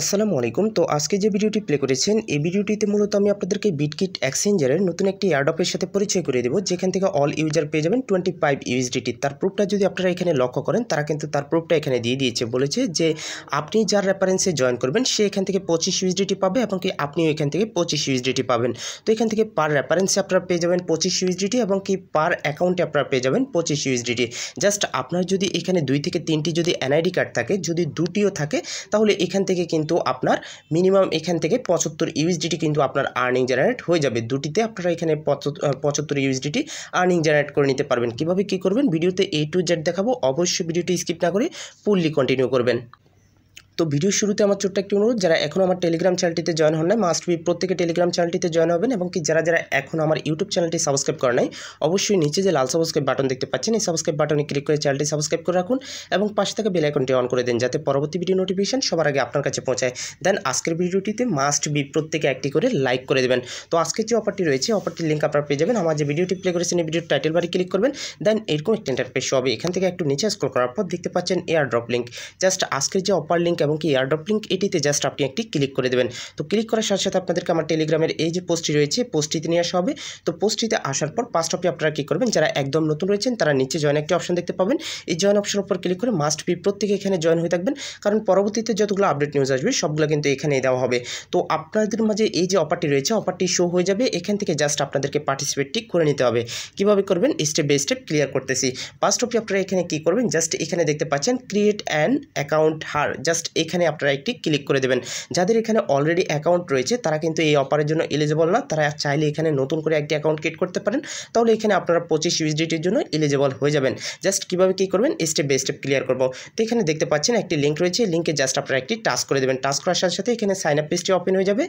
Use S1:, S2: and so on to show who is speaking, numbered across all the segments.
S1: আসসালামু আলাইকুম তো আজকে যে ভিডিওটি প্লে করেছেন এই ভিডিওটিতে মূলত আমি আপনাদেরকে বিটকিট এক্সচেঞ্জারের নতুন একটি অ্যাডপের সাথে পরিচয় করে দেবো যেখান থেকে অল ইউজার পেয়ে যাবেন টোয়েন্টি ফাইভ ইউএসডিটি তার প্রুফটা যদি আপনারা এখানে লক্ষ্য করেন তারা কিন্তু তার প্রুফটা এখানে দিয়ে দিয়েছে বলেছে যে আপনি যার রেফারেন্সে জয়েন করবেন সে এখান থেকে পঁচিশ ইউএসডিটি পাবে এবং কি আপনিও এখান থেকে পঁচিশ ইউএসডিটি পাবেন তো এখান থেকে পার রেফারেন্সে আপনারা পেয়ে যাবেন পঁচিশ ইউএসডিটি এবং কি পার অ্যাকাউন্টে আপনারা পেয়ে যাবেন পঁচিশ ইউএসডিটি জাস্ট আপনার যদি এখানে দুই থেকে তিনটি যদি এনআইডি কার্ড থাকে যদি দুটিও থাকে তাহলে এখান থেকে কিন্তু কিন্তু আপনার মিনিমাম এখান থেকে পঁচাত্তর ইউএসডিটি কিন্তু আপনার আর্নিং জেনারেট হয়ে যাবে দুটিতে আপনারা এখানে পঁচাত্তর ইউএসডিটি আর্নিং জেনারেট করে নিতে পারবেন কীভাবে কী করবেন ভিডিওতে এ টু জেড দেখাবো অবশ্যই ভিডিওটি স্কিপ না করে ফুললি কন্টিনিউ করবেন তো ভিডিও শুরুতে আমার ছোট্ট একটি অনুরোধ যারা এখনও আমার টেলিগ্রাম চ্যানেলটিতে জয়েন হন নাই মাস্ট বি প্রত্যেকে টেলিগ্রাম চ্যানেলটিতে জয়েন হবেন এবং কি যারা যারা এখন আমার ইউটিউব চ্যানেলটি সাবস্ক্রাইব করে নাই অবশ্যই নিচে যে লাল সাবস্ক্রাইব বাটন দেখতে পাচ্ছেন এই সাবস্ক্রাইব বাটনে ক্লিক করে চ্যানেলটি সাবস্ক্রাইব করে রাখুন এবং পাশে থেকে বেল আইকনটি অন করে দিন যাতে পরবর্তী ভিডিও নোটিফিকেশন সবার আগে আপনার কাছে পৌঁছায় দেন আজকের ভিডিওটিতে মাস্ট বি প্রত্যেকে একটি করে লাইক করে দেবেন তো আজকের যে অফারটি রয়েছে অফারটির লিঙ্ক আপনারা পেয়ে যাবেন আমার যে ভিডিওটি প্লে করেছেন এই ভিডিওর টাইটেল বারে ক্লিক করবেন দেন এরকম একটি ইন্টারপেস হবে এখান থেকে একটু নিচে স্ক্রল করার পর দেখতে পাচ্ছেন এয়ার ড্রপ লিঙ্ক জাস্ট আজকের যে অফার লিঙ্ক এবং কি এয়ারড্রপ লিঙ্ক এটিতে জাস্ট আপনি একটি ক্লিক করে দেবেন তো ক্লিক করার সাথে সাথে আপনাদেরকে আমার টেলিগ্রামের এই যে পোস্টটি রয়েছে পোস্টটিতে নিয়ে আসা হবে তো পোস্টটিতে আসার পর পাস্ট টপি আপনারা কী করবেন যারা একদম নতুন রয়েছেন তারা নিচে জয়েন একটি অপশন দেখতে পাবেন এই জয়েন অপশন উপর ক্লিক করে মাস্ট বি প্রত্যেকে এখানে জয়েন হয়ে থাকবেন কারণ পরবর্তীতে যতগুলো আপডেট নিউজ আসবে সবগুলো কিন্তু এখানেই দেওয়া হবে তো আপনাদের মাঝে এই যে অফারটি রয়েছে অফারটি শো হয়ে যাবে এখান থেকে জাস্ট আপনাদেরকে পার্টিসিপেটটি করে নিতে হবে কীভাবে করবেন স্টেপ বাই স্টেপ ক্লিয়ার করতেছি পাস্ট অফ আপনারা এখানে কী করবেন জাস্ট এখানে দেখতে পাচ্ছেন create an account here just এখানে আপনারা একটি ক্লিক করে দেবেন যাদের এখানে অলরেডি অ্যাকাউন্ট রয়েছে তারা কিন্তু এই অফারের জন্য এলিজেবল না তারা চাইলে এখানে নতুন করে একটি অ্যাকাউন্ট ক্রিয়েট করতে পারেন তাহলে এখানে আপনারা পঁচিশ ইউএসডিটির জন্য এলিজেবল হয়ে যাবেন জাস্ট কীভাবে কী করবেন স্টেপ বাই স্টেপ ক্লিয়ার করবো তো এখানে দেখতে পাচ্ছেন একটি লিঙ্ক রয়েছে লিঙ্কে জাস্ট আপনারা একটি টাস্ক করে দেবেন টাস্ক করার সাথে সাথে এখানে সাইন আপ পেজটি ওপেন হয়ে যাবে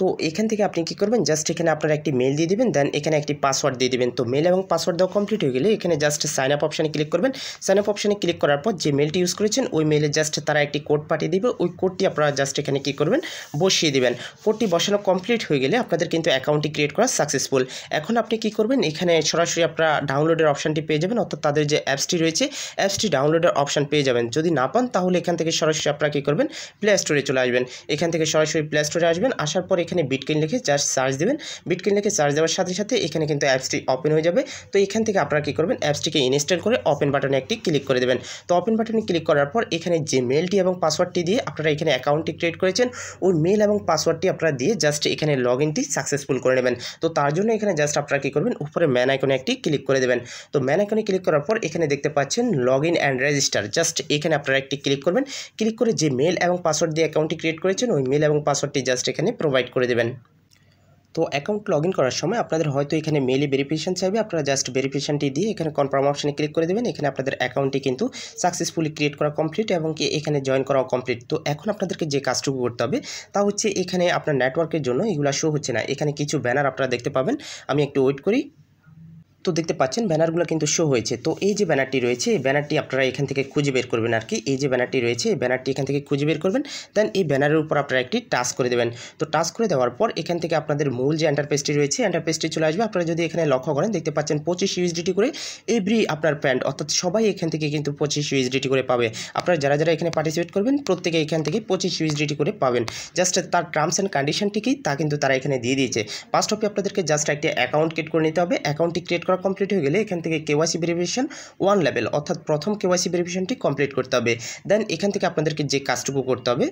S1: তো এখান থেকে আপনি কি করবেন জাস্ট এখানে আপনার একটি মেল দিয়ে দেবেন দেন এখানে একটি পাসওয়ার্ড দিয়ে দেবেন তো মেল এবং পাসওয়ার্ড দেওয়া কমপ্লিট হয়ে গেলে এখানে জাস্ট সাইন আপ অপশানে ক্লিক করবেন সাইন আপ অপশানে ক্লিক করার পর যে মেলটি ইউজ করেছেন ওই মেলে জাস্ট তারা একটি কোড পাঠিয়ে দেবে ওই কোডটি আপনারা জাস্ট এখানে কি করবেন বসিয়ে দেবেন কোডটি বসানো কমপ্লিট হয়ে গেলে আপনাদের কিন্তু অ্যাকাউন্টটি ক্রিয়েট করা সাকসেসফুল এখন আপনি কি করবেন এখানে সরাসরি আপনারা ডাউনলোডের অপশানটি পেয়ে যাবেন অর্থাৎ তাদের যে অ্যাপসটি রয়েছে অ্যাপসটি ডাউনলোডের অপশান পেয়ে যাবেন যদি না পান তাহলে এখান থেকে সরাসরি আপনারা কী করবেন প্লে স্টোরে চলে আসবেন এখান থেকে সরাসরি প্লে স্টোরে আসবেন আসার পর এখানে বিটকেন লিখে জাস্ট চার্জ দেবেন বিটকেন লিখে চার্জ দেওয়ার সাথে সাথে এখানে কিন্তু অ্যাপসটি ওপেন হয়ে যাবে তো এখান থেকে আপনারা কী করবেন অ্যাপসটিকে ইনস্টল করে ওপেন বাটনে একটি ক্লিক করে দেবেন তো ওপেন বাটনে ক্লিক করার পর এখানে যে মেলটি এবং পাসওয়ার্ডটি দিয়ে আপনারা এখানে অ্যাকাউন্টটি ক্রিয়েট করেছেন ওই মেল এবং পাসওয়ার্ডটি আপনারা দিয়ে জাস্ট এখানে লগ ইনটি সাকসেসফুল করে নেবেন তো তার জন্য এখানে জাস্ট আপনারা কী করবেন উপরে ম্যান আইকনে একটি ক্লিক করে দেবেন তো ম্যান আইকনে ক্লিক করার পর এখানে দেখতে পাচ্ছেন log in and register just এখানে আপনারা একটি ক্লিক করবেন ক্লিক করে যে মেল এবং পাসওয়ার্ড দিয়ে অ্যাকাউন্টটি ক্রিয়েট করেছেন ওই মেল এবং পাসওয়ার্ডটি জাস্ট এখানে প্রোভাইড করে দেবেন তো অ্যাকাউন্ট লগ করার সময় আপনাদের হয়তো এখানে মেলে ভেরিফিকেশান চাইবে আপনারা জাস্ট ভেরিফিকেশানটি দিয়ে এখানে কনফার্ম অপশানে ক্লিক করে দেবেন এখানে আপনাদের অ্যাকাউন্টটি কিন্তু সাকসেসফুলি ক্রিয়েট করা কমপ্লিট এবং কি এখানে জয়েন করাও কমপ্লিট তো এখন আপনাদেরকে যে কাজটুকু করতে হবে তা হচ্ছে এখানে আপনার নেটওয়ার্কের জন্য এগুলো শো হচ্ছে না এখানে কিছু ব্যানার আপনারা দেখতে পাবেন আমি একটু ওয়েট করি তো দেখতে পাচ্ছেন ব্যানারগুলো কিন্তু শো হয়েছে তো এই যে ব্যানারটি রয়েছে এই ব্যানারটি আপনারা এখান থেকে খুঁজে বের করবেন আর কি এই যে ব্যানারটি রয়েছে এই ব্যানারটি এখান থেকে খুঁজে বের করবেন দেন এই ব্যানারের উপর আপনারা একটি টাচ করে দেবেন তো টাচ করে দেওয়ার পর এখান থেকে আপনাদের মূল যে অ্যান্টারপেজটি রয়েছে অ্যান্টারপেজটি চলে আসবে আপনারা যদি এখানে লক্ষ্য করেন দেখতে পাচ্ছেন পঁচিশ ইউএসডিটি করে এভরি আপনার প্যান্ট অর্থাৎ সবাই এখান থেকে কিন্তু পঁচিশ ইউএসডিটি করে পাবে আপনারা যারা যারা এখানে পার্টিসিপেট করবেন প্রত্যেকে এখান থেকে পঁচিশ ইউএসডিটি করে পাবেন জাস্ট তার টার্মস অ্যান্ড কন্ডিশনটিকেই তা কিন্তু তারা এখানে দিয়ে দিয়েছে ফার্স্ট অফে আপনাদেরকে জাস্ট একটি অ্যাকাউন্ট ক্রিয়েট করে নিতে হবে অ্যাকাউন্টটি ক্রিয়েট করা কমপ্লিট হয়ে গেলে এখান থেকে কেওয়াইসি ভেরিফিকেশন ওয়ান লেভেল অর্থাৎ প্রথম কেওয়াইসি ভেরিফিকেশনটি কমপ্লিট করতে হবে দেন এখান থেকে আপনাদেরকে যে কাজটুকু করতে হবে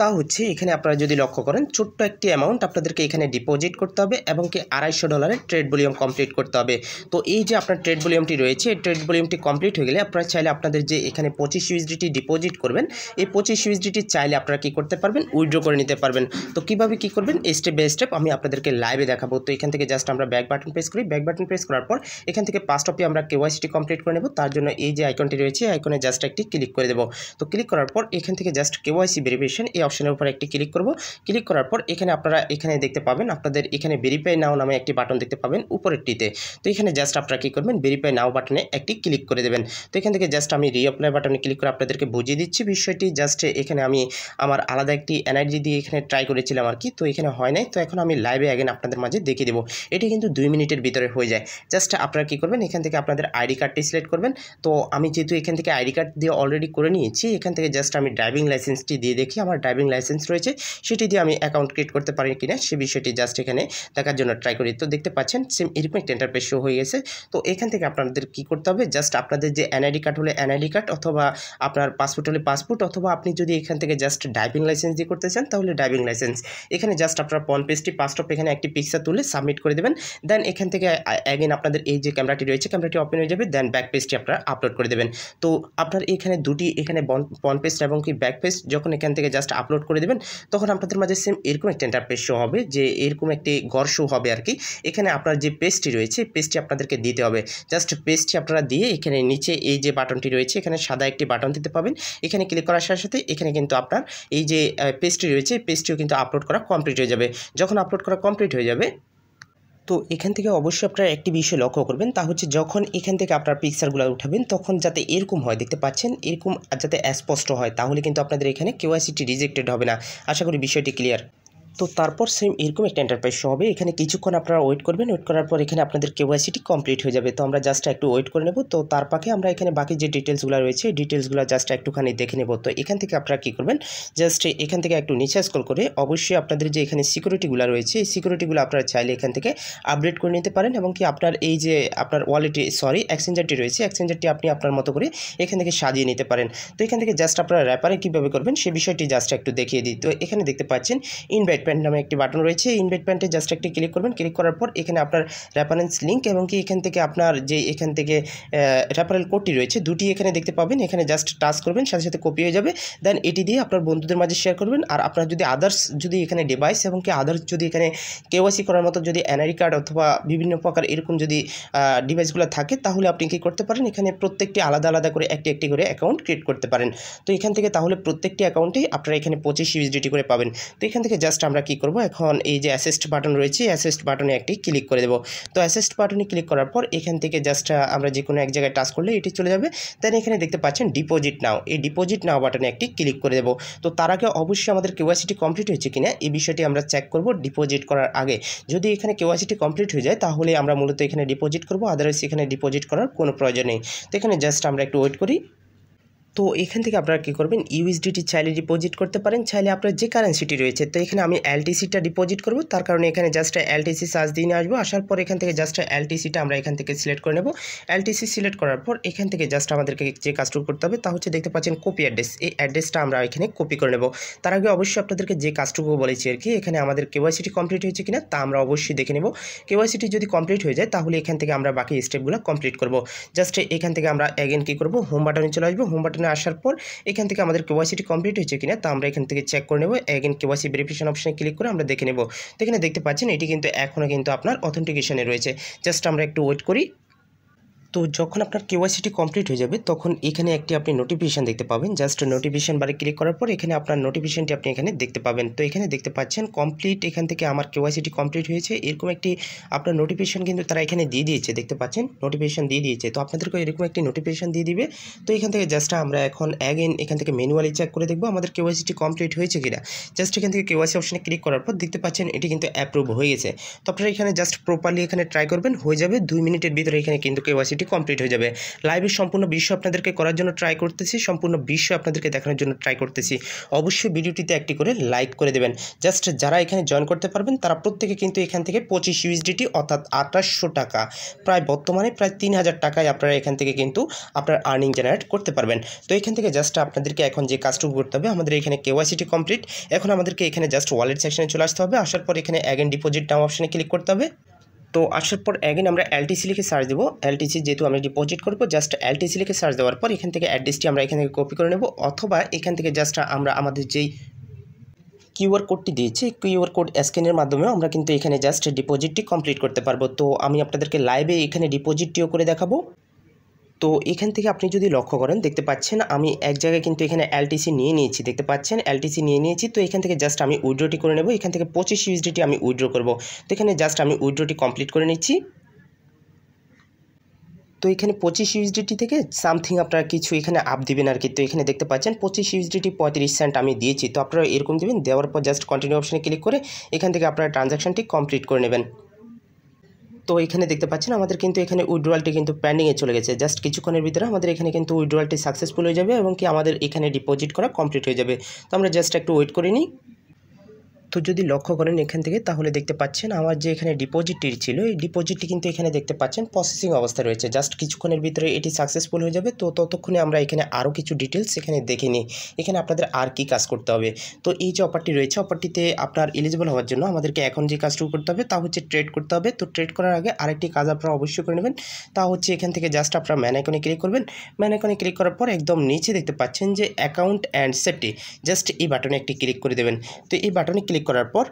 S1: তা হচ্ছে এখানে আপনারা যদি লক্ষ্য করেন ছোট্ট একটি অ্যামাউন্ট আপনাদেরকে এখানে ডিপোজিট করতে হবে এবং কি আড়াইশো ডলারের ট্রেড ভলিউম কমপ্লিট করতে হবে তো এই যে আপনার ট্রেড ভলিউমটি রয়েছে এই ট্রেড ভলিউমটি কমপ্লিট হয়ে গেলে আপনারা চাইলে আপনাদের যে এখানে পঁচিশ ইউএসডিটি ডিপোজিট করবেন এই পঁচিশ ইউএসডিটি চাইলে আপনারা কি করতে পারবেন উইড্রো করে নিতে পারবেন তো কীভাবে কি করবেন স্টেপ বাই স্টেপ আমি আপনাদেরকে লাইভে দেখাবো তো এখান থেকে জাস্ট আমরা ব্যাক বাটন প্রেস করি ব্যাক বাটন প্রেস করার পর এখান থেকে পাস্ট টপি আমরা কেওয়াইসিটি কমপ্লিট করে নেব তার জন্য এই যে আইকনটি রয়েছে আইকনে জাস্ট একটি ক্লিক করে দেবো তো ক্লিক করার পর এখান থেকে জাস্ট কেওয়াইসি ভেরিফিকেশন এই অপশনের উপর একটি ক্লিক করব ক্লিক করার পর এখানে আপনারা এখানে দেখতে পাবেন আপনাদের এখানে ভেরিফাই নাও নামে একটি বাটন দেখতে পাবেন উপরেরটিতে তো এখানে জাস্ট আপনারা কী করবেন ভেরিফাই নাও বাটনে একটি ক্লিক করে দেবেন তো এখান থেকে জাস্ট আমি রিঅ্যাপ্লাই বাটনে ক্লিক করে আপনাদেরকে বুঝিয়ে দিচ্ছি বিষয়টি জাস্ট এখানে আমি আমার আলাদা একটি এনার্জি দিয়ে এখানে ট্রাই করেছিলাম আর কি তো এখানে হয় নাই তো এখন আমি লাইভে অ্যাগেন আপনাদের মাঝে দেখিয়ে দেবো এটি কিন্তু দুই মিনিটের ভিতরে হয়ে যায় জাস্ট আপনারা কী করবেন এখান থেকে আপনাদের আইডি কার্ডটি সিলেক্ট করবেন তো আমি যেহেতু এখান থেকে আইডি কার্ড দিয়ে অলরেডি করে নিয়েছি এখান থেকে জাস্ট আমি ড্রাইভিং লাইসেন্সটি দিয়ে দেখি আমার ড্রাইভিং ড্রাইভিং লাইসেন্স রয়েছে সেটি দিয়ে আমি অ্যাকাউন্ট ক্রিয়েট করতে পারি কিনা সে বিষয়টি জাস্ট এখানে দেখার জন্য ট্রাই করি তো দেখতে পাচ্ছেন সেম এরকম একটি এন্টারপ্রাইজ শো হয়ে গেছে তো এখান থেকে আপনাদের কি করতে হবে জাস্ট আপনাদের যে এনআইডি কার্ড হলে এনআইডি কার্ড অথবা আপনার পাসপোর্ট হলে পাসপোর্ট অথবা আপনি যদি এখান থেকে জাস্ট ড্রাইভিং লাইসেন্স দিয়ে করতে চান তাহলে ড্রাইভিং লাইসেন্স এখানে জাস্ট আপনার পন পেজটি পাসটপ এখানে একটি পিকচার তুলে সাবমিট করে দেবেন দেন এখান থেকে অ্যাগেন আপনাদের এই যে ক্যামেরাটি রয়েছে ক্যামেরাটি ওপেন হয়ে যাবে দেন ব্যাক পেজটি আপনারা আপলোড করে দেবেন তো আপনার এখানে দুটি এখানে পন পেস্ট এবং কি ব্যাক পেস্ট যখন এখান থেকে জাস্ট আপলোড করে দেবেন তখন আপনাদের মাঝে সেম এরকম একটা ইন্টারপেজ শো হবে যে এরকম একটি ঘর শো হবে আর কি এখানে আপনার যে পেজটি রয়েছে পেজটি আপনাদেরকে দিতে হবে জাস্ট পেজটি আপনারা দিয়ে এখানে নিচে এই যে বাটনটি রয়েছে এখানে সাদা একটি বাটন দিতে পাবেন এখানে ক্লিক করার সাথে সাথে এখানে কিন্তু আপনার এই যে পেজটি রয়েছে পেজটিও কিন্তু আপলোড করা কমপ্লিট হয়ে যাবে যখন আপলোড করা কমপ্লিট হয়ে যাবে তো এখান থেকে অবশ্যই আপনারা একটি বিষয় লক্ষ্য করবেন তা হচ্ছে যখন এখান থেকে আপনার পিকচারগুলো উঠাবেন তখন যাতে এরকম হয় দেখতে পাচ্ছেন এরকম যাতে স্পষ্ট হয় তাহলে কিন্তু আপনাদের এখানে কেওয়াইসিটি রিজেক্টেড হবে না আশা করি বিষয়টি ক্লিয়ার তো তারপর সেম এরকম একটা এন্টারপ্রাইজ শো হবে এখানে কিছুক্ষণ আপনারা ওয়েট করবেন ওয়েট করার পর এখানে আপনাদের কেওয়াইসিটি কমপ্লিট হয়ে যাবে তো আমরা জাস্ট একটু ওয়েট করে নেব তো তার পাকে আমরা এখানে বাকি যে ডিটেলসগুলো রয়েছে ডিটেলসগুলো জাস্ট একটুখানি দেখে নেব তো এখান থেকে আপনারা কী করবেন জাস্ট এখান থেকে একটু নিচে স্কল করে অবশ্যই আপনাদের যে এখানে সিকিউরিটিগুলো রয়েছে এই সিকিউরিটিগুলো আপনারা চাইলে এখান থেকে আপডেট করে নিতে পারেন এবং কি আপনার এই যে আপনার ওয়ালেটে সরি এক্সচেঞ্জারটি রয়েছে এক্সচেঞ্জারটি আপনি আপনার মতো করে এখান থেকে সাজিয়ে নিতে পারেন তো এখান থেকে জাস্ট আপনারা র্যাপারে কীভাবে করবেন সে বিষয়টি জাস্ট একটু দেখিয়ে দিই তো এখানে দেখতে পাচ্ছেন ইনভাইট প্যান্ট নামে একটি বাটন রয়েছে ইনভাইট প্যান্টে জাস্ট একটি ক্লিক করবেন ক্লিক করার পর এখানে আপনার রেফারেন্স লিঙ্ক এবং কি এখান থেকে আপনার যে এখান থেকে রেফারেল কোডটি রয়েছে দুটি এখানে দেখতে পাবেন এখানে জাস্ট টাচ করবেন সাথে সাথে কপি হয়ে যাবে দেন এটি দিয়ে আপনার বন্ধুদের মাঝে শেয়ার করবেন আর আপনার যদি আদার্স যদি এখানে ডিভাইস এবং কি আদার্স যদি এখানে কেওয়াইসি করার মতো যদি এনআরি কার্ড অথবা বিভিন্ন প্রকার এরকম যদি ডিভাইসগুলো থাকে তাহলে আপনি কী করতে পারেন এখানে প্রত্যেকটি আলাদা আলাদা করে একটি একটি করে অ্যাকাউন্ট ক্রিয়েট করতে পারেন তো এখান থেকে তাহলে প্রত্যেকটি অ্যাকাউন্টেই আপনারা এখানে পঁচিশ ইউএসডিটি করে পাবেন তো এখান থেকে জাস্ট আমরা আমরা কি করব এখন এই যে অ্যাসেস্ট বাটন রয়েছে অ্যাসেস্ট বাটনে একটি ক্লিক করে দেবো তো অ্যাসেস্ট বাটনে ক্লিক করার পর এখান থেকে জাস্ট আমরা যে কোনো এক জায়গায় টাচ করলে এটি চলে যাবে দেন এখানে দেখতে পাচ্ছেন ডিপোজিট নাও এই ডিপোজিট নাও বাটনে একটি ক্লিক করে দেবো তো তার আগে অবশ্যই আমাদের কেওয়াইসিটি কমপ্লিট হয়েছে কিনা এই বিষয়টি আমরা চেক করব ডিপোজিট করার আগে যদি এখানে কেওয়াইসিটি কমপ্লিট হয়ে যায় তাহলে আমরা মূলত এখানে ডিপোজিট করব আদারওয়াইজ এখানে ডিপোজিট করার কোনো প্রয়োজন নেই তো এখানে জাস্ট আমরা একটু ওয়েট করি তো এখান থেকে আপনারা কী করবেন ইউএসডিটি চাইলে ডিপোজিট করতে পারেন চাইলে আপনার যে কারেন্সিটি রয়েছে তো এখানে আমি এলটিসিটা ডিপোজিট করব তার কারণে এখানে জাস্ট এলটিসি সার্চ দিয়ে আসবো আসার পর এখান থেকে জাস্ট এলটিসিটা আমরা এখান থেকে সিলেক্ট করে নেব এলটিসি সিলেক্ট করার পর এখান থেকে জাস্ট আমাদেরকে যে কাজটুকু করতে হবে তা হচ্ছে দেখতে পাচ্ছেন কপি অ্যাড্রেস এই অ্যাড্রেসটা আমরা এখানে কপি করে নেব তার আগে অবশ্যই আপনাদেরকে যে কাজটুকু বলেছি আর কি এখানে আমাদের কেওয়াইসিটি কমপ্লিট হয়েছে কিনা তা আমরা অবশ্যই দেখে নেব কেওয়াইসিটি যদি কমপ্লিট হয়ে যায় তাহলে এখান থেকে আমরা বাকি স্টেপগুলো কমপ্লিট করব জাস্ট এখান থেকে আমরা অ্যাগেন কী করব হোম বাটনে চলে আসবো হোম বাটন অপশনে আসার পর এখান থেকে আমাদের কেওয়াইসিটি কমপ্লিট হয়েছে কিনা তা আমরা এখান থেকে চেক করে নেব এগেন কেওয়াইসি ভেরিফিকেশন অপশনে ক্লিক করে আমরা দেখে নেব তো এখানে দেখতে পাচ্ছেন এটি কিন্তু এখনও কিন্তু আপনার অথেন্টিকেশনে রয়েছে জাস্ট আমরা একটু ওয়েট করি তো যখন আপনার কেওয়াইসিটি কমপ্লিট হয়ে যাবে তখন এখানে একটি আপনি নোটিফিকেশান দেখতে পাবেন জাস্ট নোটিফিকেশান বারে ক্লিক করার পর এখানে আপনার নোটিফিকেশানটি আপনি এখানে দেখতে পাবেন তো এখানে দেখতে পাচ্ছেন কমপ্লিট এখান থেকে আমার কেওয়াইসিটি কমপ্লিট হয়েছে এরকম একটি আপনার নোটিফিকেশান কিন্তু তারা এখানে দিয়ে দিয়েছে দেখতে পাচ্ছেন নোটিফিকেশান দিয়ে দিয়েছে তো আপনাদেরকে এরকম একটি নোটিফিকেশান দিয়ে দিবে তো এখান থেকে জাস্ট আমরা এখন অ্যাগেন এখান থেকে ম্যানুয়ালি চেক করে দেখবো আমাদের কেওয়াইসিটি কমপ্লিট হয়েছে কিনা জাস্ট এখান থেকে কেওয়াইসি অপশানে ক্লিক করার পর দেখতে পাচ্ছেন এটি কিন্তু অ্যাপ্রুভ হয়ে গেছে তো আপনারা এখানে জাস্ট প্রপারলি এখানে ট্রাই করবেন হয়ে যাবে দুই মিনিটের ভিতরে এখানে কিন্তু কেওয়াইসি ভিডিওটি কমপ্লিট হয়ে যাবে লাইভের সম্পূর্ণ বিষয় আপনাদেরকে করার জন্য ট্রাই করতেছি সম্পূর্ণ বিষয় আপনাদেরকে দেখানোর জন্য ট্রাই করতেছি অবশ্যই ভিডিওটিতে একটি করে লাইক করে দেবেন জাস্ট যারা এখানে জয়েন করতে পারবেন তারা প্রত্যেকে কিন্তু এখান থেকে পঁচিশ ইউএসডিটি অর্থাৎ আঠাশশো টাকা প্রায় বর্তমানে প্রায় তিন হাজার টাকায় আপনারা এখান থেকে কিন্তু আপনার আর্নিং জেনারেট করতে পারবেন তো এখান থেকে জাস্ট আপনাদেরকে এখন যে কাজটুকু করতে হবে আমাদের এখানে কেওয়াইসিটি কমপ্লিট এখন আমাদেরকে এখানে জাস্ট ওয়ালেট সেকশনে চলে আসতে হবে আসার পর এখানে অ্যাগেন ডিপোজিট নাম অপশানে ক্লিক করতে হবে তো আসার পর অ্যাগেন আমরা এলটিসি লিখে সার্চ দেবো এলটিসি যেহেতু আমরা ডিপোজিট করবো জাস্ট এলটিসি লিখে সার্চ দেওয়ার পর এখান থেকে অ্যাড্রেসটি আমরা এখান থেকে কপি করে নেব অথবা এখান থেকে জাস্ট আমরা আমাদের যেই কিউআর কোডটি দিয়েছি কিউআর কোড স্ক্যানের মাধ্যমেও আমরা কিন্তু এখানে জাস্ট ডিপোজিটটি কমপ্লিট করতে পারবো তো আমি আপনাদেরকে লাইভে এখানে ডিপোজিটটিও করে দেখাবো তো এখান থেকে আপনি যদি লক্ষ্য করেন দেখতে পাচ্ছেন আমি এক জায়গায় কিন্তু এখানে এলটিসি নিয়ে নিয়েছি দেখতে পাচ্ছেন এলটিসি নিয়ে নিয়েছি তো এখান থেকে জাস্ট আমি উইড্রোটি করে নেব এখান থেকে পঁচিশ ইউএসডিটি আমি উইড্রো করব তো এখানে জাস্ট আমি উইড্রোটি কমপ্লিট করে নিচ্ছি তো এখানে পঁচিশ ইউএসডিটি থেকে সামথিং আপনারা কিছু এখানে আপ দেবেন আর কি তো এখানে দেখতে পাচ্ছেন পঁচিশ ইউএসডিটি পঁয়ত্রিশ সেন্ট আমি দিয়েছি তো আপনারা এরকম দেবেন দেওয়ার পর জাস্ট কন্টিনিউ অপশানে ক্লিক করে এখান থেকে আপনারা ট্রানজ্যাকশানটি কমপ্লিট করে নেবেন তো এখানে দেখতে পাচ্ছেন আমাদের কিন্তু এখানে উইড্রোয়ালটি কিন্তু প্যান্ডিংয়ে চলে গেছে জাস্ট কিছুক্ষণের ভিতরে আমাদের এখানে কিন্তু উইড্রোয়ালটি সাকসেসফুল হয়ে যাবে এবং কি আমাদের এখানে ডিপোজিট করা কমপ্লিট হয়ে যাবে তো আমরা জাস্ট একটু ওয়েট করে নিই তো যদি লক্ষ্য করেন এখান থেকে তাহলে দেখতে পাচ্ছেন আমার যে এখানে ডিপোজিটটির ছিল এই ডিপোজিটটি কিন্তু এখানে দেখতে পাচ্ছেন প্রসেসিং অবস্থা রয়েছে জাস্ট কিছুক্ষণের ভিতরে এটি সাকসেসফুল হয়ে যাবে তো ততক্ষণে আমরা এখানে আরও কিছু ডিটেলস এখানে দেখে নিই এখানে আপনাদের আর কি কাজ করতে হবে তো এই যে অপারটি রয়েছে অপারটিতে আপনার এলিজিবল হওয়ার জন্য আমাদেরকে এখন যে কাজটুকু করতে হবে তা হচ্ছে ট্রেড করতে হবে তো ট্রেড করার আগে আরেকটি কাজ আপনারা অবশ্যই করে নেবেন তা হচ্ছে এখান থেকে জাস্ট আপনারা ম্যানেকনে ক্লিক করবেন ম্যানেকনে ক্লিক করার পর একদম নিচে দেখতে পাচ্ছেন যে অ্যাকাউন্ট অ্যান্ড সেফটি জাস্ট এই বাটনে একটি ক্লিক করে দেবেন তো এই বাটনে ক্লিক ক্লিক করার পর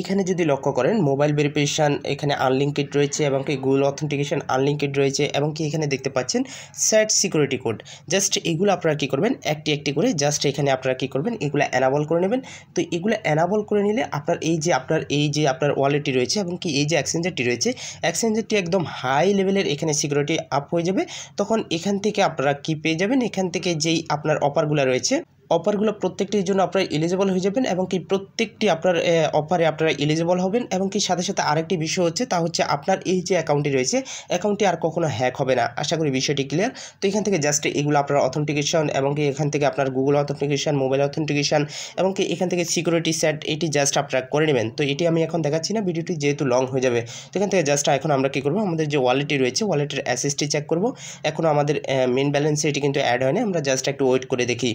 S1: এখানে যদি লক্ষ্য করেন মোবাইল ভেরিফিকেশান এখানে আনলিঙ্কেড রয়েছে এবং কি গুগল অথেন্টিকেশান আনলিঙ্কেড রয়েছে এবং কি এখানে দেখতে পাচ্ছেন স্যাট সিকিউরিটি কোড জাস্ট এগুলো আপনারা কী করবেন একটি একটি করে জাস্ট এখানে আপনারা কী করবেন এগুলো অ্যানাবল করে নেবেন তো এগুলো অ্যানাবল করে নিলে আপনার এই যে আপনার এই যে আপনার ওয়ালেটটি রয়েছে এবং কি এই যে অ্যাক্সেঞ্জারটি রয়েছে অ্যাক্সেঞ্জারটি একদম হাই লেভেলের এখানে সিকিউরিটি আপ হয়ে যাবে তখন এখান থেকে আপনারা কি পেয়ে যাবেন এখান থেকে যেই আপনার অফারগুলো রয়েছে অফারগুলো প্রত্যেকটির জন্য আপনারা এলিজেবল হয়ে যাবেন এবং কি প্রত্যেকটি আপনার অফারে আপনারা এলিজেবল হবেন এবং কি সাথে সাথে আরেকটি বিষয় হচ্ছে তা হচ্ছে আপনার এই যে অ্যাকাউন্টটি রয়েছে অ্যাকাউন্টটি আর কখনো হ্যাক হবে না আশা করি বিষয়টি ক্লিয়ার তো এখান থেকে জাস্ট এগুলো আপনার অথেন্টিকেশন এবং কি এখান থেকে আপনার গুগল অথেন্টিকেশন মোবাইল অথেন্টিকেশন এবং কি এখান থেকে সিকিউরিটি সেট এটি জাস্ট আপনারা করে নেবেন তো এটি আমি এখন দেখাচ্ছি না ভিডিওটি যেহেতু লং হয়ে যাবে তো এখান থেকে জাস্ট এখন আমরা কী করবো আমাদের যে ওয়ালেটটি রয়েছে ওয়ালেটের অ্যাসেসটি চেক করবো এখনও আমাদের মেন ব্যালেন্সে এটি কিন্তু অ্যাড হয়নি আমরা জাস্ট একটু ওয়েট করে দেখি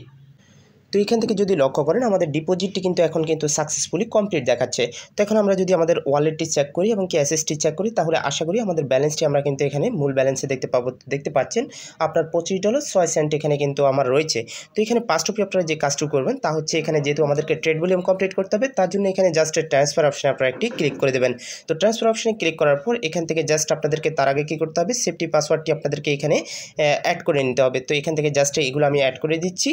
S1: তো এখান থেকে যদি লক্ষ্য করেন আমাদের ডিপোজিটটি কিন্তু এখন কিন্তু সাকসেসফুলি কমপ্লিট দেখাচ্ছে তো এখন আমরা যদি আমাদের ওয়ালেটটি চেক করি এবং কি অ্যাসেসটি চেক করি তাহলে আশা করি আমাদের ব্যালেন্সটি আমরা কিন্তু এখানে মূল ব্যালেন্সে দেখতে পাবো দেখতে পাচ্ছেন আপনার পঁচিশ ডলার ছয় সেন্ট এখানে কিন্তু আমার রয়েছে তো এখানে পাঁচ রুপি আপনারা যে কাজটি করবেন তা হচ্ছে এখানে যেহেতু আমাদেরকে ট্রেড ভলিউম কমপ্লিট করতে হবে তার জন্য এখানে জাস্ট ট্রান্সফার অপশানে আপনারা একটি ক্লিক করে দেবেন তো ট্রান্সফার অপশানে ক্লিক করার পর এখান থেকে জাস্ট আপনাদেরকে তার আগে কী করতে হবে সেফটি পাসওয়ার্ডটি আপনাদেরকে এখানে অ্যাড করে নিতে হবে তো এখান থেকে জাস্ট এগুলো আমি অ্যাড করে দিচ্ছি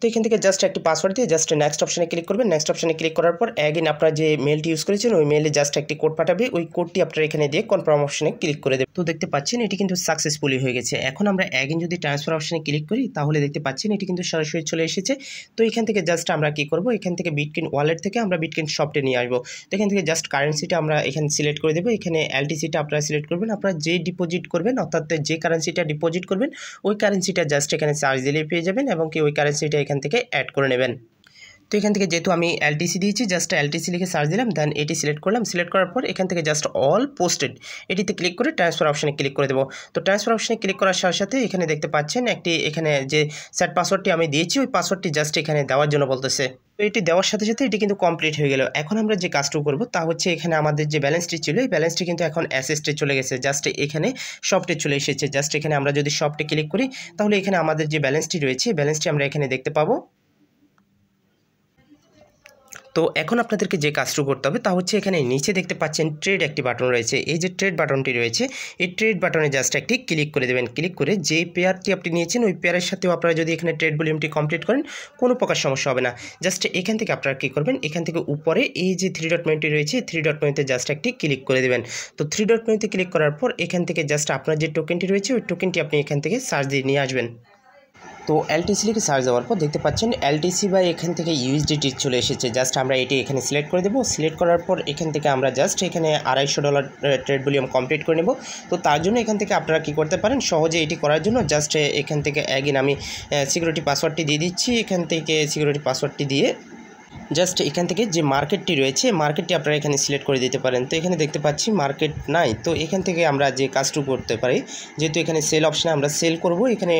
S1: তো এখান থেকে জাস্ট একটি পাসওয়ার্ড দিয়ে জাস্ট নেক্সট অপশানে ক্লিক করবেন নেক্সট অপশানে ক্লিক করার পর অ্যাগেন আপনারা যে মেলটি ইউজ করেছেন ওই মেলে জাস্ট একটি কোড পাঠাবে ওই কোডটি আপনারা এখানে দিয়ে কনফার্ম অপশানে ক্লিক করে দেবেন তো দেখতে পাচ্ছেন এটি কিন্তু সাকসেসফুলি হয়ে গেছে এখন আমরা অ্যাগেন যদি ট্রান্সফার অপশানে ক্লিক করি তাহলে দেখতে পাচ্ছেন এটি কিন্তু সরাসরি চলে এসেছে তো এখান থেকে জাস্ট আমরা কি করব এখান থেকে বিটকিন ওয়ালেট থেকে আমরা বিটকিন শপটে নিয়ে আসবো তো এখান থেকে জাস্ট কারেন্সিটা আমরা এখানে সিলেক্ট করে দেবো এখানে এলটিসিটা আপনারা সিলেক্ট করবেন আপনারা যে ডিপোজিট করবেন অর্থাৎ যে কারেন্সিটা ডিপোজিট করবেন ওই কারেন্সিটা জাস্ট এখানে চার্জ দিলেই পেয়ে যাবেন এবং কি ওই কারেন্সিটা এখান থেকে অ্যাড করে নেবেন তো এখান থেকে যেহেতু আমি এলটিসি দিয়েছি জাস্ট এলটিসি লিখে সার্চ দিলাম দেন এটি সিলেক্ট করলাম সিলেক্ট করার পর এখান থেকে জাস্ট অল পোস্টেড এটিতে ক্লিক করে ট্রান্সফার অপশানে ক্লিক করে দেবো তো ট্রান্সফার অপশানে ক্লিক করার সাথে সাথে এখানে দেখতে পাচ্ছেন একটি এখানে যে স্যাট পাসওয়ার্ডটি আমি দিয়েছি ওই পাসওয়ার্ডটি জাস্ট এখানে দেওয়ার জন্য বলতেছে তো এটি দেওয়ার সাথে সাথে এটি কিন্তু কমপ্লিট হয়ে গেল এখন আমরা যে কাজটুকু করবো তা হচ্ছে এখানে আমাদের যে ব্যালেন্সটি ছিল এই ব্যালেন্সটি কিন্তু এখন অ্যাসেসটে চলে গেছে জাস্ট এখানে শপটে চলে এসেছে জাস্ট এখানে আমরা যদি শপটে ক্লিক করি তাহলে এখানে আমাদের যে ব্যালেন্সটি রয়েছে ব্যালেন্সটি আমরা এখানে দেখতে পাবো তো এখন আপনাদেরকে যে কাজটুকু করতে হবে তা হচ্ছে এখানে নিচে দেখতে পাচ্ছেন ট্রেড একটি বাটন রয়েছে এই যে ট্রেড বাটনটি রয়েছে এই ট্রেড বাটনে জাস্ট একটি ক্লিক করে দেবেন ক্লিক করে যে পেয়ারটি আপনি নিয়েছেন ওই পেয়ারের সাথেও আপনারা যদি এখানে ট্রেড ভলিউমটি কমপ্লিট করেন কোনো প্রকার সমস্যা হবে না জাস্ট এখান থেকে আপনারা কী করবেন এখান থেকে উপরে এই যে থ্রি ডট মেনটি রয়েছে থ্রি ডট মেনুতে জাস্ট একটি ক্লিক করে দেবেন তো থ্রি ডট মেনুতে ক্লিক করার পর এখান থেকে জাস্ট আপনার যে টোকেনটি রয়েছে ওই টোকেনটি আপনি এখান থেকে সার্চ দিয়ে নিয়ে আসবেন তো এলটিসি সার্চ দেওয়ার পর দেখতে পাচ্ছেন এলটিসি বা এখান থেকে ইউএসডিটি চলে এসেছে জাস্ট আমরা এটি এখানে সিলেক্ট করে দেবো সিলেক্ট করার পর এখান থেকে আমরা জাস্ট এখানে আড়াইশো ডলার ট্রেড ভলিউম কমপ্লিট করে নেব তো তার জন্য এখান থেকে আপনারা কী করতে পারেন সহজে এটি করার জন্য জাস্ট এখান থেকে একদিন আমি সিকিউরিটি পাসওয়ার্ডটি দিয়ে দিচ্ছি এখান থেকে সিকিউরিটি পাসওয়ার্ডটি দিয়ে জাস্ট এখান থেকে যে মার্কেটটি রয়েছে মার্কেটটি আপনারা এখানে সিলেক্ট করে দিতে পারেন তো এখানে দেখতে পাচ্ছি মার্কেট নাই তো এখান থেকে আমরা যে কাজটুকু করতে পারি যেহেতু এখানে সেল অপশানে আমরা সেল করব এখানে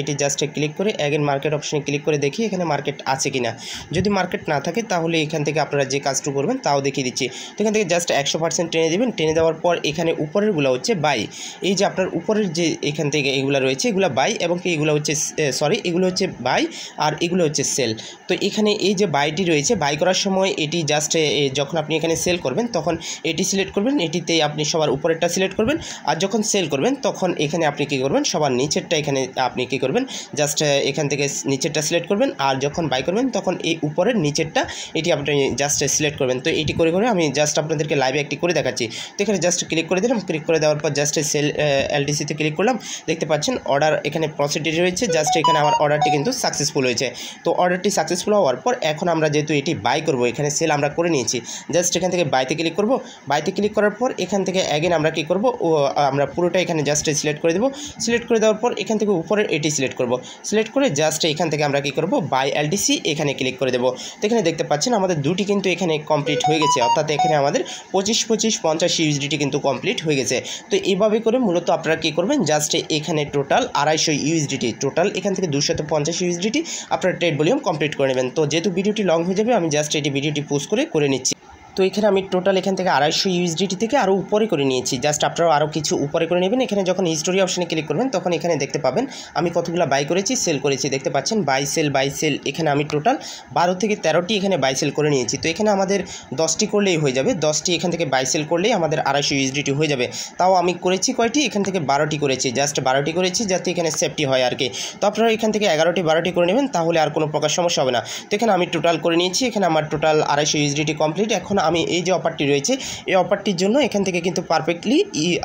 S1: এটি জাস্ট ক্লিক করে অ্যাগেন মার্কেট অপশানে ক্লিক করে দেখি এখানে মার্কেট আছে কি না যদি মার্কেট না থাকে তাহলে এখান থেকে আপনারা যে কাজটুকু করবেন তাও দেখিয়ে দিচ্ছি তো এখান থেকে জাস্ট একশো পার্সেন্ট টেনে দেবেন টেনে দেওয়ার পর এখানে উপরেরগুলো হচ্ছে বাই এই যে আপনার উপরের যে এখান থেকে এগুলো রয়েছে এগুলো বাই এবং কি এগুলো হচ্ছে সরি এগুলো হচ্ছে বাই আর এগুলো হচ্ছে সেল তো এখানে এই যে বাইটি রয়েছে হচ্ছে বাই করার সময় এটি জাস্ট যখন আপনি এখানে সেল করবেন তখন এটি সিলেক্ট করবেন এটিতে আপনি সবার উপরেরটা সিলেক্ট করবেন আর যখন সেল করবেন তখন এখানে আপনি কী করবেন সবার নিচেরটা এখানে আপনি কী করবেন জাস্ট এখান থেকে নিচেরটা সিলেক্ট করবেন আর যখন বাই করবেন তখন এই উপরের নিচেরটা এটি আপনি জাস্ট সিলেক্ট করবেন তো এটি করে করে আমি জাস্ট আপনাদেরকে লাইভে একটি করে দেখাচ্ছি তো এখানে জাস্ট ক্লিক করে দিলাম ক্লিক করে দেওয়ার পর জাস্ট সেল এলডিসিতে ক্লিক করলাম দেখতে পাচ্ছেন অর্ডার এখানে প্রসিডিউর রয়েছে জাস্ট এখানে আমার অর্ডারটি কিন্তু সাকসেসফুল হয়েছে তো অর্ডারটি সাকসেসফুল হওয়ার পর এখন আমরা যেহেতু এটি বাই করব এখানে সেল আমরা করে নিয়েছি জাস্ট এখান থেকে বাইতে ক্লিক করব বাইতে ক্লিক করার পর এখান থেকে অ্যাগেন আমরা কি করব আমরা পুরোটা এখানে জাস্ট সিলেক্ট করে দেবো সিলেক্ট করে দেওয়ার পর এখান থেকে উপরের এটি সিলেক্ট করব সিলেক্ট করে জাস্ট এখান থেকে আমরা কি করব বাই এলডিসি এখানে ক্লিক করে দেবো তো এখানে দেখতে পাচ্ছেন আমাদের দুটি কিন্তু এখানে কমপ্লিট হয়ে গেছে অর্থাৎ এখানে আমাদের পঁচিশ পঁচিশ পঞ্চাশ ইউএসডিটি কিন্তু কমপ্লিট হয়ে গেছে তো এভাবে করে মূলত আপনারা কী করবেন জাস্ট এখানে টোটাল আড়াইশো ইউএসডিটি টোটাল এখান থেকে দুশত পঞ্চাশ ইউএসডিটি আপনার ট্রেড ভলিউম কমপ্লিট করে নেবেন তো যেহেতু ভিডিওটি লং হয়ে যাবে আমি জাস্ট এটি ভিডিওটি পোস্ট করে করে নিচ্ছি তো এখানে আমি টোটাল এখান থেকে আড়াইশো ইউএসডিটি থেকে আরও উপরে করে নিয়েছি জাস্ট আপনারাও আরও কিছু উপরে করে নেবেন এখানে যখন হিস্টোরি অপশানে ক্লিক করবেন তখন এখানে দেখতে পাবেন আমি কতগুলো বাই করেছি সেল করেছি দেখতে পাচ্ছেন বাই সেল বাই সেল এখানে আমি টোটাল বারো থেকে তেরোটি এখানে বাই সেল করে নিয়েছি তো এখানে আমাদের দশটি করলেই হয়ে যাবে দশটি এখান থেকে বাই সেল করলেই আমাদের আড়াইশো ইউএসডিটি হয়ে যাবে তাও আমি করেছি কয়টি এখান থেকে বারোটি করেছি জাস্ট বারোটি করেছি যাতে এখানে সেফটি হয় আর কি তো আপনারা এখান থেকে এগারোটি বারোটি করে নেবেন তাহলে আর কোনো প্রকার সমস্যা হবে না তো এখানে আমি টোটাল করে নিয়েছি এখানে আমার টোটাল আড়াইশো ইউএসডিটি কমপ্লিট এখন আমি এই যে অফারটি রয়েছে এই অফারটির জন্য এখান থেকে কিন্তু পারফেক্টলি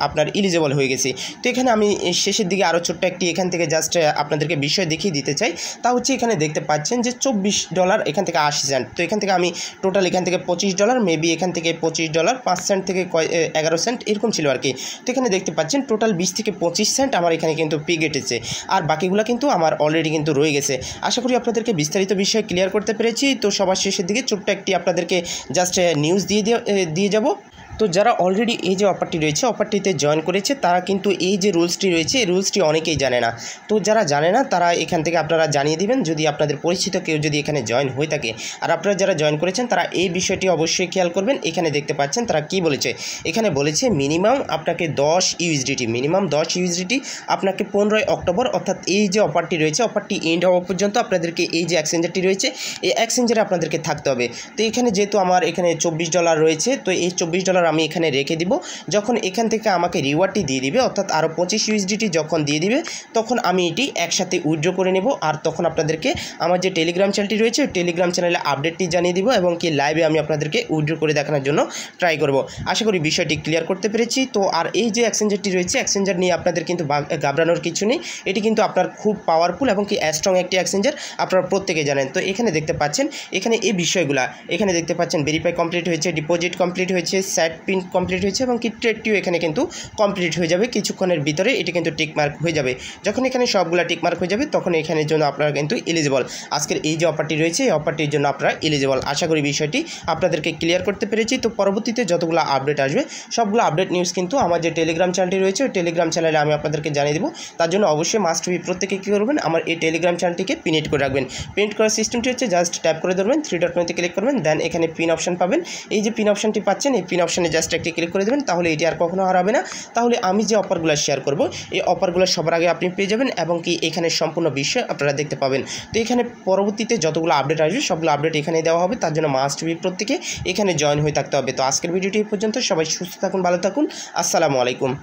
S1: আপনার ইলিজেবল হয়ে গেছে তো এখানে আমি শেষের দিকে আরও ছোট্ট একটি এখান থেকে জাস্ট আপনাদেরকে বিষয় দেখিয়ে দিতে চাই তা হচ্ছে এখানে দেখতে পাচ্ছেন যে চব্বিশ ডলার এখান থেকে আশি সেন্ট তো এখান থেকে আমি টোটাল এখান থেকে পঁচিশ ডলার মেবি এখান থেকে পঁচিশ ডলার পাঁচ সেন্ট থেকে এগারো সেন্ট এরকম ছিল আর কি তো এখানে দেখতে পাচ্ছেন টোটাল বিশ থেকে পঁচিশ সেন্ট আমার এখানে কিন্তু পি কেটেছে আর বাকিগুলো কিন্তু আমার অলরেডি কিন্তু রয়ে গেছে আশা করি আপনাদেরকে বিস্তারিত বিষয় ক্লিয়ার করতে পেরেছি তো সবার শেষের দিকে ছোট্ট একটি আপনাদেরকে জাস্ট निज़ दिए दिए जाब তো যারা অলরেডি এই যে অফারটি রয়েছে অফারটিতে জয়েন করেছে তারা কিন্তু এই যে রুলসটি রয়েছে এই রুলসটি অনেকেই জানে না তো যারা জানে না তারা এখান থেকে আপনারা জানিয়ে দিবেন যদি আপনাদের পরিচিত কেউ যদি এখানে জয়েন হয়ে থাকে আর আপনারা যারা জয়েন করেছেন তারা এই বিষয়টি অবশ্যই খেয়াল করবেন এখানে দেখতে পাচ্ছেন তারা কি বলেছে এখানে বলেছে মিনিমাম আপনাকে দশ ইউএসডিটি মিনিমাম দশ ইউএসডিটি আপনাকে পনেরোই অক্টোবর অর্থাৎ এই যে অফারটি রয়েছে অফারটি এন্ড হওয়া পর্যন্ত আপনাদেরকে এই যে অ্যাক্সেঞ্জারটি রয়েছে এই অ্যাক্সেঞ্জারে আপনাদেরকে থাকতে হবে তো এখানে যেহেতু আমার এখানে চব্বিশ ডলার রয়েছে তো এই চব্বিশ ডলার আমি এখানে রেখে দিব যখন এখান থেকে আমাকে রিওয়ার্ডটি দিয়ে দিবে অর্থাৎ আরও পঁচিশ ইউএসডিটি যখন দিয়ে দিবে তখন আমি এটি একসাথে উইড্রো করে নেব আর তখন আপনাদেরকে আমার যে টেলিগ্রাম চ্যানেলটি রয়েছে টেলিগ্রাম চ্যানেলে আপডেটটি জানিয়ে দিব এবং কি লাইভে আমি আপনাদেরকে উইড্রো করে দেখানোর জন্য ট্রাই করব আশা করি বিষয়টি ক্লিয়ার করতে পেরেছি তো আর এই যে অ্যাক্সেঞ্জারটি রয়েছে এক্সচেঞ্জার নিয়ে আপনাদের কিন্তু ঘাবড়ানোর কিছু নেই এটি কিন্তু আপনার খুব পাওয়ারফুল এবং কি স্ট্রং একটি অ্যাক্সেঞ্জার আপনারা প্রত্যেকে জানেন তো এখানে দেখতে পাচ্ছেন এখানে এই বিষয়গুলা এখানে দেখতে পাচ্ছেন ভেরিফাই কমপ্লিট হয়েছে ডিপোজিট কমপ্লিট হয়েছে স্যাট প্রিন্ট কমপ্লিট হয়েছে এবং কি ট্রেডটিও এখানে কিন্তু কমপ্লিট হয়ে যাবে কিছুক্ষণের ভিতরে এটি কিন্তু টিকমার্ক হয়ে যাবে যখন এখানে সবগুলো টিকমার্ক হয়ে যাবে তখন এখানের জন্য আপনারা কিন্তু এলিজেবল আজকের এই যে অফারটি রয়েছে এই অফারটির জন্য আপনারা এলিজেবল আশা করি বিষয়টি আপনাদেরকে ক্লিয়ার করতে পেরেছি তো পরবর্তীতে যতগুলো আপডেট আসবে সবগুলো আপডেট নিউজ কিন্তু আমার যে টেলিগ্রাম চ্যানেলটি রয়েছে ওই টেলিগ্রাম চ্যানেলে আমি আপনাদেরকে জানিয়ে দেবো তার জন্য অবশ্যই মাস্ট বি প্রত্যেকে কী করবেন আমার এই টেলিগ্রাম চ্যানেলটিকে প্রিন্ট করে রাখবেন প্রিন্ট করার সিস্টেমটি হচ্ছে জাস্ট ট্যাপ করে ধরবেন থ্রি ডট মেতে ক্লিক করবেন দেন এখানে পিন অপশন পাবেন এই যে পিন অপশনটি পাচ্ছেন এই পিন অপশানে এখানে জাস্ট একটি ক্লিক করে দেবেন তাহলে এটি আর কখনো হারাবে না তাহলে আমি যে অফারগুলো শেয়ার করব এই অফারগুলো সবার আগে আপনি পেয়ে যাবেন এবং কি এখানে সম্পূর্ণ বিষয় আপনারা দেখতে পাবেন তো এখানে পরবর্তীতে যতগুলো আপডেট আসবে সবগুলো আপডেট এখানে দেওয়া হবে তার জন্য মাস্ট বি প্রত্যেকে এখানে জয়েন হয়ে থাকতে হবে তো আজকের ভিডিওটি এই পর্যন্ত সবাই সুস্থ থাকুন ভালো থাকুন আসসালামু আলাইকুম